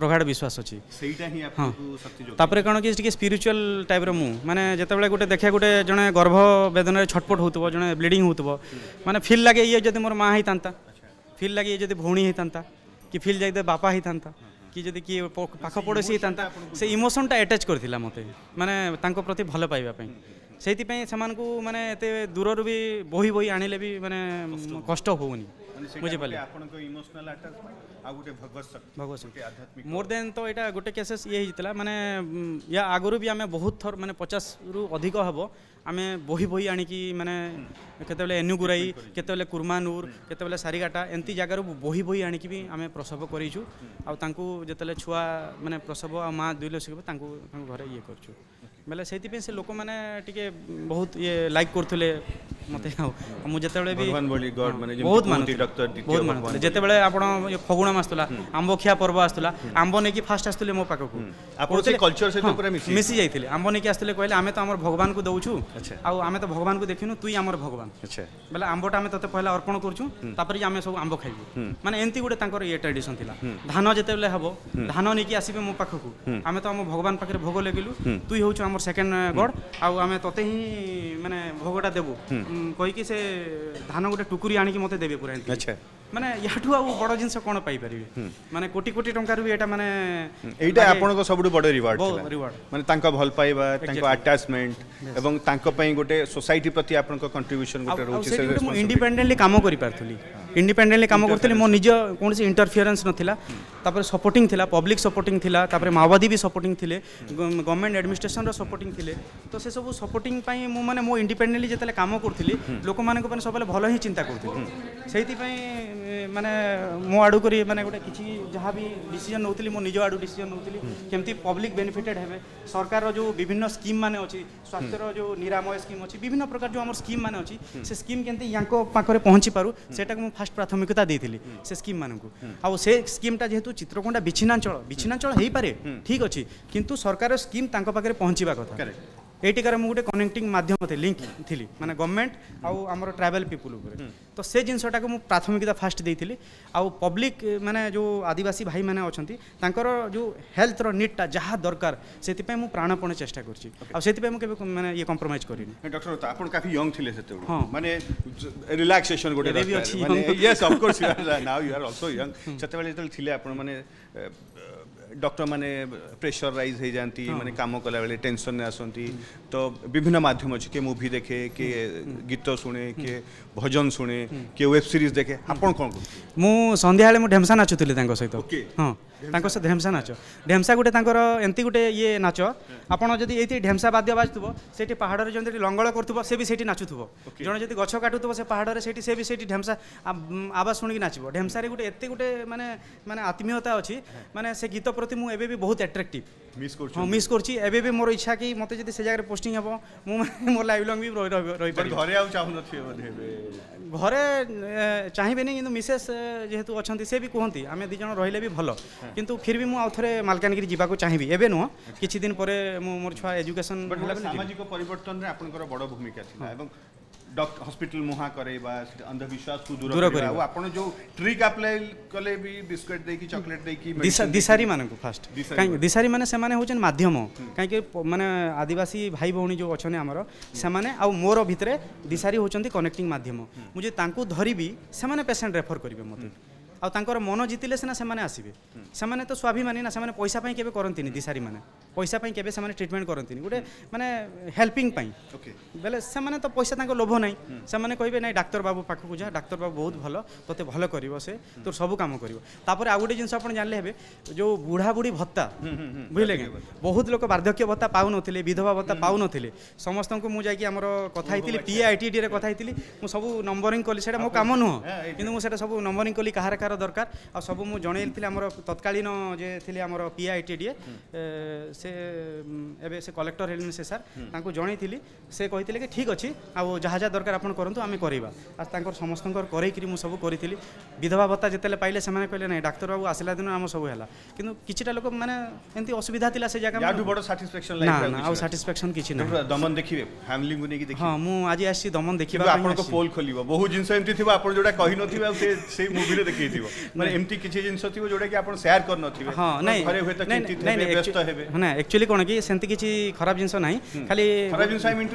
ପ୍ରଗାଢ଼ ବିଶ୍ୱାସ ଅଛି ସେଇଟା ହିଁ ହଁ ତାପରେ କ'ଣ କି ଟିକେ ସ୍ପିରିଚୁଆଲ ଟାଇପ୍ର ମୁଁ ମାନେ ଯେତେବେଳେ ଗୋଟେ ଦେଖେ ଗୋଟେ ଜଣେ ଗର୍ଭ ବେଦନାରେ ଛଟପଟ ହେଉଥିବ ଜଣେ ବ୍ଲିଡ଼ିଂ ହେଉଥିବ ମାନେ ଫିଲ୍ ଲାଗେ ଇଏ ଯଦି ମୋର ମା ହେଇଥାନ୍ତା ଫିଲ୍ ଲାଗେ ଇଏ ଯଦି ଭଉଣୀ ହେଇଥାନ୍ତା କି ଫିଲ୍ ଯାଇତେ ବାପା ହେଇଥାନ୍ତା କି ଯଦି କିଏ ପାଖ ପଡ଼ୋଶୀ ହେଇଥାନ୍ତା ସେ ଇମୋସନଟା ଆଟାଚ୍ କରିଥିଲା ମୋତେ ମାନେ ତାଙ୍କ ପ୍ରତି ଭଲ ପାଇବା ପାଇଁ ସେଇଥିପାଇଁ ସେମାନଙ୍କୁ ମାନେ ଏତେ ଦୂରରୁ ବି ବୋହି ବୋହି ଆଣିଲେ ବି ମାନେ କଷ୍ଟ ହେଉନି ବୁଝିପାରିଲେ ଭଗବତ ଶକ୍ତି ମୋର ଦେନ୍ ତ ଏଇଟା ଗୋଟେ କେସେସ୍ ଇଏ ହେଇଥିଲା ମାନେ ୟା ଆଗରୁ ବି ଆମେ ବହୁତ ଥର ମାନେ ପଚାଶରୁ ଅଧିକ ହେବ ଆମେ ବୋହି ବୋହି ଆଣିକି ମାନେ କେତେବେଳେ ଏନୁଗୁରାଇ କେତେବେଳେ କୁର୍ମାନୁର କେତେବେଳେ ସାରିଗାଟା ଏମିତି ଜାଗାରୁ ବୋହି ବୋହି ଆଣିକି ବି ଆମେ ପ୍ରସବ କରିଛୁ ଆଉ ତାଙ୍କୁ ଯେତେବେଳେ ଛୁଆ ମାନେ ପ୍ରସବ ଆଉ ମା' ଦୁଇ ଲକ୍ଷ ତାଙ୍କୁ ତାଙ୍କୁ ଘରେ ଇଏ କରୁଛୁ ବେଲେ ସେଇଥିପାଇଁ ସେ ଲୋକମାନେ ଟିକେ ବହୁତ ଇଏ ଲାଇକ୍ କରୁଥିଲେ ମୋତେ ଆଉ ମୁଁ ଯେତେବେଳେ ବି ବହୁତ ମାନୁଥିଲି ଯେତେବେଳେ ଆପଣ ଫଗୁଣ ମାସ ଥିଲା ଆମ୍ବ ଖିଆ ପର୍ବ ଆସୁଥିଲା ଆମ୍ବ ନେଇକି ଫାଷ୍ଟ ଆସୁଥିଲେ ମୋ ପାଖକୁ ଆପଣ ସେ ମିଶି ଯାଇଥିଲେ ଆମ୍ବ ନେଇକି ଆସିଥିଲେ କହିଲେ ଆମେ ତ ଆମର ଭଗବାନଙ୍କୁ ଦେଉଛୁ ଆଉ ଆମେ ତ ଭଗବାନଙ୍କୁ ଦେଖିନୁ ତୁଇ ଆମର ଭଗବାନ ବେଲେ ଆମ୍ବଟା ଆମେ ତତେ ପହିଲା ଅର୍ପଣ କରୁଛୁ ତାପରେ ଆମେ ସବୁ ଆମ୍ବ ଖାଇବୁ ମାନେ ଏମିତି ଗୋଟେ ତାଙ୍କର ଇଏ ଟ୍ରାଡିସନ ଥିଲା ଧାନ ଯେତେବେଳେ ହବ ଧାନ ନେଇକି ଆସିବେ ମୋ ପାଖକୁ ଆମେ ତ ଆମ ଭଗବାନ ପାଖରେ ଭୋଗ ଲଗେଇଲୁ ତୁଇ ହେଉଛୁ ଆମ ଆମର ସେକେଣ୍ଡ ଗଡ଼ ଆଉ ଆମେ ତତେ ହିଁ ମାନେ ଭୋଗଟା ଦେବୁ କହିକି ସେ ଧାନ ଗୋଟେ ଟୁକୁରି ଆଣିକି ମୋତେ ଦେବେ ପୁରା ଆଚ୍ଛା ମାନେ ଏହାଠୁ ଆଉ ବଡ଼ ଜିନିଷ କ'ଣ ପାଇପାରିବେ ମାନେ କୋଟି କୋଟି ଟଙ୍କାରୁ ବି ଏଇଟା ମାନେ ଏଇଟା ଆପଣଙ୍କ ସବୁଠୁ ବଡ଼ ରିୱାର୍ଡ ରିୱାର୍ଡ ମାନେ ତାଙ୍କ ଭଲ ପାଇବା ତାଙ୍କ ଆଟାଚମେଣ୍ଟ ଏବଂ ତାଙ୍କ ପାଇଁ ଗୋଟେ ସୋସାଇଟି ପ୍ରତି ଆପଣଙ୍କ କଣ୍ଟ୍ରିବ୍ୟୁସନ ଗୋଟେ ରହୁଛି ମୁଁ ଇଣ୍ଡିପେଣ୍ଡେଣ୍ଟଲି କାମ କରିପାରୁଥିଲି ଇଣ୍ଡିପେଣ୍ଡେଣ୍ଟଲି କାମ କରୁଥିଲି ମୋ ନିଜ କୌଣସି ଇଣ୍ଟରଫିଅରେନ୍ସ ନଥିଲା ତାପରେ ସପୋର୍ଟିଂ ଥିଲା ପବ୍ଲିକ ସପୋର୍ଟିଂ ଥିଲା ତାପରେ ମାଓବାଦୀ ବି ସପୋର୍ଟିଂ ଥିଲେ ଗଭର୍ଣ୍ଣମେଣ୍ଟ ଆଡମିନିଷ୍ଟ୍ରେସନର ସପୋର୍ଟିଂ ଥିଲେ ତ ସେସବୁ ସପୋର୍ଟିଂ ପାଇଁ ମୁଁ ମାନେ ମୋ ଇଣ୍ଡିପେଣ୍ଡେଣ୍ଟଲି ଯେତେବେଳେ କାମ କରୁଥିଲି ଲୋକମାନଙ୍କ ପାଇଁ ସବୁବେଳେ ଭଲ ହିଁ ଚିନ୍ତା କରୁଥିଲି ସେଇଥିପାଇଁ ମାନେ ମୋ ଆଡ଼ୁ କରି ମାନେ ଗୋଟେ କିଛି ଯାହା ବି ଡିସିଜନ୍ ନେଉଥିଲି ମୋ ନିଜ ଆଡ଼ୁ ଡିସିଜନ୍ ନେଉଥିଲି କେମିତି ପବ୍ଲିକ୍ ବେନିଫିଟେଡ଼୍ ହେବେ ସରକାରର ଯେଉଁ ବିଭିନ୍ନ ସ୍କିମ୍ ମାନେ ଅଛି ସ୍ୱାସ୍ଥ୍ୟର ଯେଉଁ ନିରାମୟ ସ୍କିମ୍ ଅଛି ବିଭିନ୍ନ ପ୍ରକାର ଯେଉଁ ଆମର ସ୍କିମ୍ ମାନେ ଅଛି ସେ ସ୍କିମ୍ କେମିତି ୟାଙ୍କ ପାଖରେ ପହଞ୍ଚି ପାରୁ ସେଟାକୁ ମୁଁ ଫାଷ୍ଟ ପ୍ରାଥମିକତା ଦେଇଥିଲି ସେ ସ୍କିମ୍ ମାନଙ୍କୁ ଆଉ ସେ ସ୍କିମ୍ଟା ଯେହେତୁ ଚିତ୍ରକୋଣ୍ଡା ବିଚ୍ଛିନ୍ନାଞ୍ଚଳ ବିଚ୍ଛିନ୍ନାଞ୍ଚଳ ହେଇପାରେ ଠିକ୍ ଅଛି କିନ୍ତୁ ସରକାର ସ୍କିମ୍ ତାଙ୍କ ପାଖରେ ପହଞ୍ଚିବା କଥା यार मुझे कनेक्टिंग मध्यम थी लिंक थी मैंने गवर्नमेंट आम ट्राइबल पीपुल तो से जिनटा को प्राथमिकता फास्ट दे पब्लिक मैंने जो आदिवासी भाई मैंने तांकर जो हेल्थ रीडटा जहाँ दरकार से मुझे प्राणपण चेषा कर कंप्रोमाइज कर रिलैक्सेशन गोटे भी अच्छी यंग सते डॉक्टर मैंने प्रेशर राइज हो जाती माने हाँ। कम कला बेले टेंशन आसती तो विभिन्न मध्यम अच्छे किए मूवी देखे के गीत शुणे किए ভজন শুনে কিয়ে ওয়েব সিরিজ দেখে আপন কোন মু সন্ধ্যাবেলে মু ঢেমসা নাচুলি তাঙ্ক সহিত হ্যাঁ তাঙ্ক সহ ঢেমসা নাচ ঢেমসা গোটে তাঙ্কর এমতি গোটে ইয়ে নাচ আপন যদি এইটি ঢেমসা বাদ্য বাজুব সেটি পাহাড়ের যেমন লঙ্গল করুব সে বি সেটি নাচুব জনে যদি গছ কাটুব সে পাহাড়ের সেটি সে বি সেটি ঢেমসা আওয়াজ শুনিকি নাচব ঢেমসারে গোটে এত গোটে মানে মানে আত্মীয়তা অছি মানে সে গীত প্রতি মু এবে বি বহুত আট্রাক্টিভ হ্যাঁ মিস করছি এবে বি মোর ইচ্ছা কি মতো যদি সে জায়গায় পোস্টিং হব মু মোর লাইফ লং বি রহি রহি পারি ঘরে আউ চাহু নথিবে ঘরে চাহিবেনি কিন্তু মিসেস যেহেতু অনেক সে বি কুহতি আমি দুই জন রহলে বি ভালো কিন্তু ফির মু আউ থরে মালকানগিরি যাওয়া চাহিবি এবে নুহ কিছু দিন পরে মো মোর ছুয়া এডুকেশন সামাজিক পরিবর্তন আপনার বড় ভূমিকা ছিল এবং डॉक्टर हॉस्पिटल मुहाँ करवा अंधविश्वास को दूर दूर आपण जो ट्रिक आप्लाय कले भी बिस्कुट देकी चॉकलेट देकी दिशा दिशारी मानक फास्ट कहीं दिशारी माने से माने होचन माध्यम कहीं माने आदिवासी भाई भौणी जो अच्छा आमर से माने आ मोर भितर दिशारी होचन कनेक्टिंग माध्यम मुझे तांको धरिबी से माने पेशेंट रेफर करिवे मते ଆଉ ତାଙ୍କର ମନ ଜିତିଲେ ସିନା ସେମାନେ ଆସିବେ ସେମାନେ ତ ସ୍ୱାଭିମାନୀ ନା ସେମାନେ ପଇସା ପାଇଁ କେବେ କରନ୍ତିନି ଦିଶାରୀମାନେ ପଇସା ପାଇଁ କେବେ ସେମାନେ ଟ୍ରିଟମେଣ୍ଟ କରନ୍ତିନି ଗୋଟେ ମାନେ ହେଲ୍ପିଂ ପାଇଁ ବେଲେ ସେମାନେ ତ ପଇସା ତାଙ୍କ ଲୋଭ ନାହିଁ ସେମାନେ କହିବେ ନାଇଁ ଡାକ୍ତର ବାବୁ ପାଖକୁ ଯା ଡାକ୍ତର ବାବୁ ବହୁତ ଭଲ ତୋତେ ଭଲ କରିବ ସେ ତୋର ସବୁ କାମ କରିବ ତାପରେ ଆଉ ଗୋଟେ ଜିନିଷ ଆପଣ ଜାଣିଲେ ହେବେ ଯେଉଁ ବୁଢ଼ାବୁଢ଼ୀ ଭତ୍ତା ବୁଝିଲେ କି ବହୁତ ଲୋକ ବାର୍ଦ୍ଧକ୍ୟ ଭତ୍ତା ପାଉନଥିଲେ ବିଧବା ଭତ୍ତା ପାଉନଥିଲେ ସମସ୍ତଙ୍କୁ ମୁଁ ଯାଇକି ଆମର କଥା ହେଇଥିଲି ପିଆଇଟିଡିରେ କଥା ହେଇଥିଲି ମୁଁ ସବୁ ନମ୍ବରିଂ କଲି ସେଇଟା ମୋ କାମ ନୁହଁ କିନ୍ତୁ ମୁଁ ସେଇଟା ସବୁ ନମ୍ବରିଂ କଲି କାହାର କାହାର দরকার আর সবু মু জনাইলি আমার তৎকালীন যে লে আমার পিআইটিডিএ সে এবে সে কলেক্টর হলেন সে স্যার তাঁকু জনাইলি সে কে কি ঠিক অছি আউ যা যা দরকার আপনার করতু আমি করা আর তাঁর সমস্ত করাইকি মু সব করি বিধবা ভত্তা যেতে পাইলে সে কে না ডাক্তার বাবু আসলা দিন আমার সব হল কিন্তু কিছুটা লোক মানে এমনি অসুবিধা লা সে জায়গা বড় স্যাটিসফ্যাকশন না না আউ স্যাটিসফ্যাকশন কিছু না দমন দেখিবে ফ্যামিলি কু নেকি দেখি হ্যাঁ মু আজি আসছি দমন দেখিবা আপনার পোল খোলিব বহু জিনিস এমতি থিবা আপন যেটা কহি নথিবা সে সেই মুভিরে দেখিয়ে ଥିବ ମାନେ ଏମିତି କିଛି ଜିନିଷ ଥିବ ଯୋଉଟା କି ଆପଣ ସେୟାର କରିନଥିବେ ହଁ ନାଇଁ ଘରେ ହୁଏତ ନାଇଁ ବ୍ୟସ୍ତ ହେବେ ନା ଆକ୍ଚୁଆଲି କ'ଣ କି ସେମିତି କିଛି ଖରାପ ଜିନିଷ ନାହିଁ ଖାଲି ଖରାପ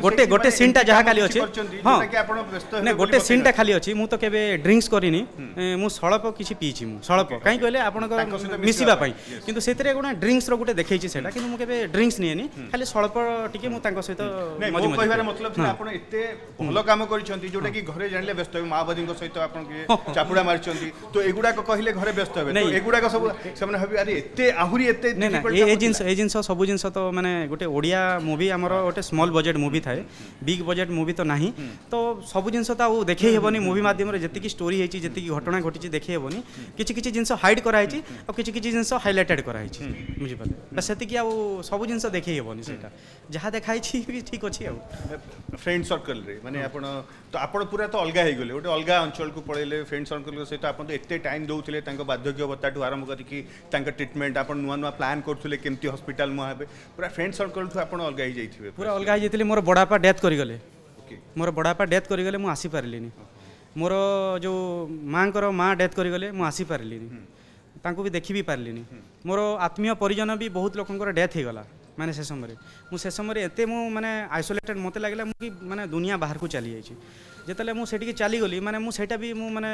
ଗୋଟେ ଗୋଟେ ସିନ୍ଟା ଯାହା ଖାଲି ଅଛି ହଁ ଆପଣ ବ୍ୟସ୍ତ ନା ଗୋଟେ ସିନ୍ଟା ଖାଲି ଅଛି ମୁଁ ତ କେବେ ଡ୍ରିଙ୍କସ୍ କରିନି ମୁଁ ସଳପ କିଛି ପିଇଛି ମୁଁ ସଳପ କାହିଁକି କହିଲେ ଆପଣଙ୍କ ମିଶିବା ପାଇଁ କିନ୍ତୁ ସେଥିରେ ଗୋଟେ ଡ୍ରିଙ୍କସର ଗୋଟେ ଦେଖେଇଛି ସେଇଟା କିନ୍ତୁ ମୁଁ କେବେ ଡ୍ରିଙ୍କସ୍ ନିଏନି ଖାଲି ସଳପ ଟିକେ ମୁଁ ତାଙ୍କ ସହିତ କହିବାର ମତଲବ ଥିଲା ଆପଣ ଏତେ ଭଲ କାମ କରିଛନ୍ତି ଯୋଉଟା କି ଘରେ ଜାଣିଲେ ବ୍ୟସ୍ତ ହେବେ ମାଓବାଦୀଙ୍କ ସହିତ ଆପଣ ଚାପୁଡ଼ା ମାରିଛନ୍ତି ତ এগুড়া কহিলে ঘরে ব্যস্ত হবে না এগুড়া সব সেমানে ভাবি আরে এতে আহুরি এতে না না এই জিনিস এই জিনিস সবু জিনিস তো মানে গোটে ওড়িয়া মুভি আমার গোটে স্মল বজেট মুভি থাকে বিগ বজেট মুভি তো নাহি তো সবু জিনিস তো আউ দেখেই হেবনি মুভি মাধ্যমে যেতিকি স্টোরি হয়েছি যেতিকি ঘটনা ঘটিছে দেখেই হেবনি কিছু কিছু জিনিস হাইড করা হয়েছে আর কিছু কিছু জিনিস হাইলাইটেড করা হয়েছে বুঝিপারে বা সেতিকি আউ সবু জিনিস দেখেই হেবনি সেটা যাহা দেখা হয়েছি ঠিক আছে আউ ফ্রেন্ড সর্কল রে মানে আপন তো আপন পুরা তো অলগা হয়ে গলে গোটে অলগা অঞ্চল কু পড়াইলে ফ্রেন্ড সর্কল সেটা আপন তো এতে टाइम देउଥିଲେ ତାଙ୍କ ବାର୍ଦ୍ଧକ୍ୟ ଭତ୍ତାଠୁ ଆରମ୍ଭ କରିକି ତାଙ୍କ ଟ୍ରିଟମେଣ୍ଟ ଆପଣ ନୂଆ ନୂଆ ପ୍ଲାନ୍ କରୁଥିଲେ କେମିତି ହସ୍ପିଟାଲ ମୁଁ ହେବେ ପୁରା ଫ୍ରେଣ୍ଡ ସର୍କଲଠୁ ଆପଣ ଅଲଗା ହେଇଯାଇଥିବେ ପୁରା ଅଲଗା ହେଇଯାଇଥିଲି ମୋର ବଡ଼ବାପା ଡେଥ୍ କରିଗଲେ ମୋର ବଡ଼ବାପା ଡେଥ୍ କରିଗଲେ ମୁଁ ଆସିପାରିଲିନି ମୋର ଯେଉଁ ମାଆଙ୍କର ମାଆ ଡେଥ୍ କରିଗଲେ ମୁଁ ଆସିପାରିଲିନି ତାଙ୍କୁ ବି ଦେଖି ବି ପାରିଲିନି ମୋର ଆତ୍ମୀୟ ପରିଜନ ବି ବହୁତ ଲୋକଙ୍କର ଡେଥ୍ ହେଇଗଲା ମାନେ ସେ ସମୟରେ ମୁଁ ସେ ସମୟରେ ଏତେ ମୁଁ ମାନେ ଆଇସୋଲେଟେଡ୍ ମୋତେ ଲାଗିଲା ମୁଁ କି ମାନେ ଦୁନିଆ ବାହାରକୁ ଚାଲିଯାଇଛି ଯେତେବେଳେ ମୁଁ ସେଠିକି ଚାଲିଗଲି ମାନେ ମୁଁ ସେଇଟା ବି ମୁଁ ମାନେ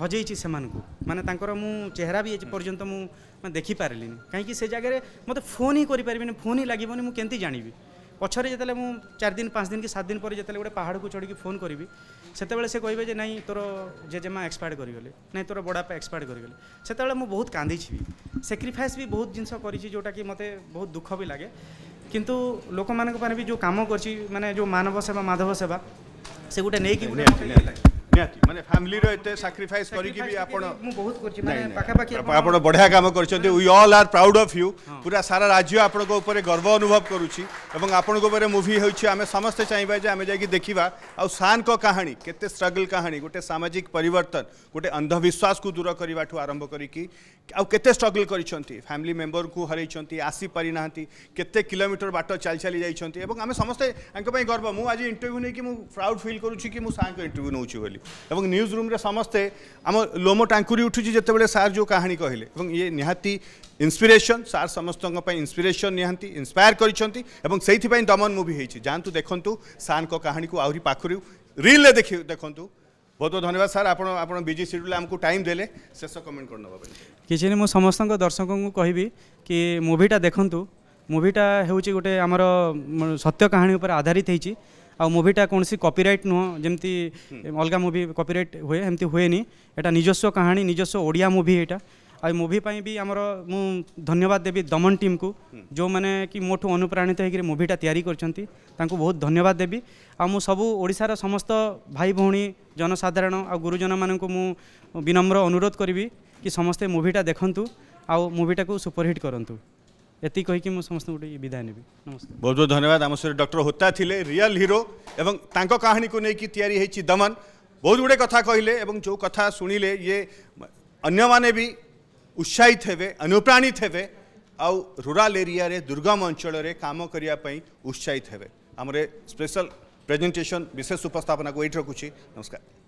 ହଜେଇଛି ସେମାନଙ୍କୁ ମାନେ ତାଙ୍କର ମୁଁ ଚେହେରା ବି ଏ ପର୍ଯ୍ୟନ୍ତ ମୁଁ ମାନେ ଦେଖିପାରିଲିନି କାହିଁକି ସେ ଜାଗାରେ ମୋତେ ଫୋନ୍ ହିଁ କରିପାରିବିନି ଫୋନ୍ ହିଁ ଲାଗିବନି ମୁଁ କେମିତି ଜାଣିବି ପଛରେ ଯେତେବେଳେ ମୁଁ ଚାରି ଦିନ ପାଞ୍ଚ ଦିନ କି ସାତ ଦିନ ପରେ ଯେତେବେଳେ ଗୋଟେ ପାହାଡ଼କୁ ଚଢ଼ିକି ଫୋନ୍ କରିବି ସେତେବେଳେ ସେ କହିବେ ଯେ ନାଇଁ ତୋର ଜେଜେମା ଏକ୍ସପାୟାର୍ଡ଼ କରିଗଲେ ନାଇଁ ତୋର ବଡ଼ବାପା ଏକ୍ସପାୟାର୍ଡ଼ କରିଗଲେ ସେତେବେଳେ ମୁଁ ବହୁତ କାନ୍ଦିଛି ବି ସାକ୍ରିଫାଇସ୍ ବି ବହୁତ ଜିନିଷ କରିଛି ଯେଉଁଟାକି ମୋତେ ବହୁତ ଦୁଃଖ ବି ଲାଗେ କିନ୍ତୁ ଲୋକମାନଙ୍କ ପାଇଁ ବି ଯେଉଁ କାମ କରିଛି ମାନେ ଯେଉଁ ମାନବ ସେବା ମାଧବ ସେବା ସେ ଗୋଟେ ନେଇକି ଗୋଟେ ଲାଗେ ନିହାତି ମାନେ ଫ୍ୟାମିଲିର ଏତେ ସାକ୍ରିଫାଇସ୍ କରିକି ବି ଆପଣ ମୁଁ ବହୁତ କରିଛି ମାନେ ପାଖାପାଖି ଆପଣ ବଢ଼ିଆ କାମ କରିଛନ୍ତି we all are proud of you ପୁରା ସାରା ରାଜ୍ୟ ଆପଣଙ୍କ ଉପରେ ଗର୍ବ ଅନୁଭବ କରୁଛି ଏବଂ ଆପଣଙ୍କ ଉପରେ ମୁଭି ହେଉଛି ଆମେ ସମସ୍ତେ ଚାହିଁବା ଯେ ଆମେ ଯାଇକି ଦେଖିବା ଆଉ ସାର୍ଙ୍କ କାହାଣୀ କେତେ ଷ୍ଟ୍ରଗଲ୍ କାହାଣୀ ଗୋଟେ ସାମାଜିକ ପରିବର୍ତ୍ତନ ଗୋଟେ ଅନ୍ଧବିଶ୍ୱାସକୁ ଦୂର କରିବାଠୁ ଆରମ୍ଭ କରିକି ଆଉ କେତେ ଷ୍ଟ୍ରଗଲ୍ କରିଛନ୍ତି ଫ୍ୟାମିଲି ମେମ୍ବରକୁ ହରେଇଛନ୍ତି ଆସିପାରିନାହାନ୍ତି କେତେ କିଲୋମିଟର ବାଟ ଚାଲି ଚାଲି ଯାଇଛନ୍ତି ଏବଂ ଆମେ ସମସ୍ତେ ତାଙ୍କ ପାଇଁ ଗର୍ବ ମୁଁ ଆଜି ଇଣ୍ଟରଭ୍ୟୁ ନେଇକି ମୁଁ ପ୍ରାଉଡ୍ ଫିଲ୍ କରୁଛି କି ମୁଁ ସାର୍ଙ୍କ ଇଣ୍ଟରଭ୍ୟୁ ନେଉଛି ବୋଲି ଏବଂ ନ୍ୟୁଜ୍ ରୁମ୍ରେ ସମସ୍ତେ ଆମ ଲୋମ ଟାଙ୍କୁରି ଉଠୁଛି ଯେତେବେଳେ ସାର୍ ଯେଉଁ କାହାଣୀ କହିଲେ ଏବଂ ଇଏ ନିହାତି ଇନ୍ସପିରେସନ୍ ସାର୍ ସମସ୍ତଙ୍କ ପାଇଁ ଇନ୍ସପିରେସନ୍ ନିହାତି ଇନ୍ସପାୟାର କରିଛନ୍ତି ଏବଂ ସେଇଥିପାଇଁ ଦମନ ମୁଭି ହେଇଛି ଯାଆନ୍ତୁ ଦେଖନ୍ତୁ ସାର୍ଙ୍କ କାହାଣୀକୁ ଆହୁରି ପାଖରୁ ରିଲ୍ରେ ଦେଖି ଦେଖନ୍ତୁ ବହୁତ ବହୁତ ଧନ୍ୟବାଦ ସାର୍ ଆପଣ ଆପଣ ବିଜି ସେଡ୍ୟୁଲ୍ ଆମକୁ ଟାଇମ୍ ଦେଲେ ଶେଷ କମେଣ୍ଟ କରିନେବା ପାଇଁ କିଛି ନାହିଁ ମୁଁ ସମସ୍ତଙ୍କ ଦର୍ଶକଙ୍କୁ କହିବି କି ମୁଭିଟା ଦେଖନ୍ତୁ ମୁଭିଟା ହେଉଛି ଗୋଟେ ଆମର ସତ୍ୟ କାହାଣୀ ଉପରେ ଆଧାରିତ ହେଇଛି ଆଉ ମୁଭିଟା କୌଣସି କପିରାଇଟ୍ ନୁହଁ ଯେମିତି ଅଲଗା ମୁଭି କପିରାଇଟ୍ ହୁଏ ଏମିତି ହୁଏନି ଏଇଟା ନିଜସ୍ୱ କାହାଣୀ ନିଜସ୍ୱ ଓଡ଼ିଆ ମୁଭି ଏଇଟା ଆଉ ମୁଭି ପାଇଁ ବି ଆମର ମୁଁ ଧନ୍ୟବାଦ ଦେବି ଦମନ ଟିମ୍କୁ ଯେଉଁମାନେ କି ମୋଠୁ ଅନୁପ୍ରାଣିତ ହେଇକିରି ମୁଭିଟା ତିଆରି କରିଛନ୍ତି ତାଙ୍କୁ ବହୁତ ଧନ୍ୟବାଦ ଦେବି ଆଉ ମୁଁ ସବୁ ଓଡ଼ିଶାର ସମସ୍ତ ଭାଇ ଭଉଣୀ ଜନସାଧାରଣ ଆଉ ଗୁରୁଜନମାନଙ୍କୁ ମୁଁ ବିନମ୍ର ଅନୁରୋଧ କରିବି କି ସମସ୍ତେ ମୁଭିଟା ଦେଖନ୍ତୁ ଆଉ ମୁଭିଟାକୁ ସୁପରହିଟ୍ କରନ୍ତୁ यी कहीक मुझे समस्त गोटे विदाय ने नमस्कार बहुत बहुत धन्यवाद आम सहित डक्टर होता थे रियल हिरो कहानी को लेकिन तैयारी दमन बहुत गुड़े कथा कहले जो कथा शुणिले ये अन्य माने भी उत्साहित हे अनुप्राणित हे आउ रूराल एरिया दुर्गम अंचल काम करने उत्साहित हे आम स्पेशल प्रेजेंटेशन विशेष उपस्थापना को ये रखुच्छी नमस्कार